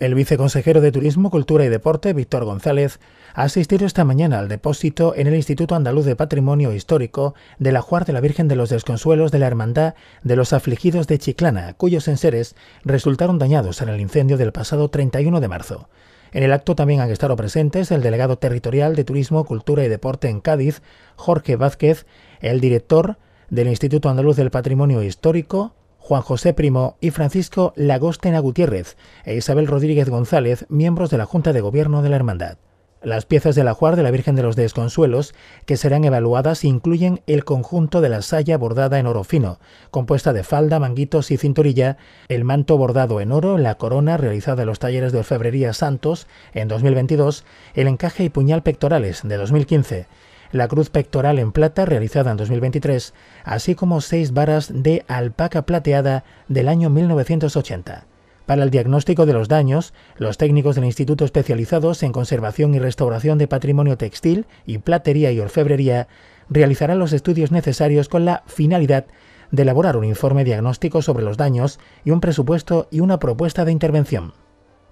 El viceconsejero de Turismo, Cultura y Deporte, Víctor González, ha asistido esta mañana al depósito en el Instituto Andaluz de Patrimonio Histórico de la Juar de la Virgen de los Desconsuelos de la Hermandad de los Afligidos de Chiclana, cuyos enseres resultaron dañados en el incendio del pasado 31 de marzo. En el acto también han estado presentes el delegado territorial de Turismo, Cultura y Deporte en Cádiz, Jorge Vázquez, el director del Instituto Andaluz del Patrimonio Histórico, Juan José Primo y Francisco Lagostena Gutiérrez e Isabel Rodríguez González, miembros de la Junta de Gobierno de la Hermandad. Las piezas del ajuar de la Virgen de los Desconsuelos, que serán evaluadas, incluyen el conjunto de la saya bordada en oro fino, compuesta de falda, manguitos y cinturilla, el manto bordado en oro, la corona realizada en los talleres de orfebrería Santos en 2022, el encaje y puñal pectorales de 2015, la cruz pectoral en plata realizada en 2023, así como seis varas de alpaca plateada del año 1980. Para el diagnóstico de los daños, los técnicos del Instituto Especializados en Conservación y Restauración de Patrimonio Textil y Platería y Orfebrería realizarán los estudios necesarios con la finalidad de elaborar un informe diagnóstico sobre los daños y un presupuesto y una propuesta de intervención.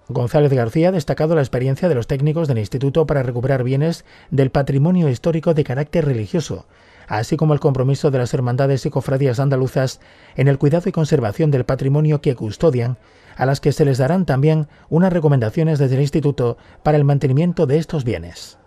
González García ha destacado la experiencia de los técnicos del Instituto para recuperar bienes del patrimonio histórico de carácter religioso, así como el compromiso de las hermandades y cofradías andaluzas en el cuidado y conservación del patrimonio que custodian, a las que se les darán también unas recomendaciones desde el Instituto para el mantenimiento de estos bienes.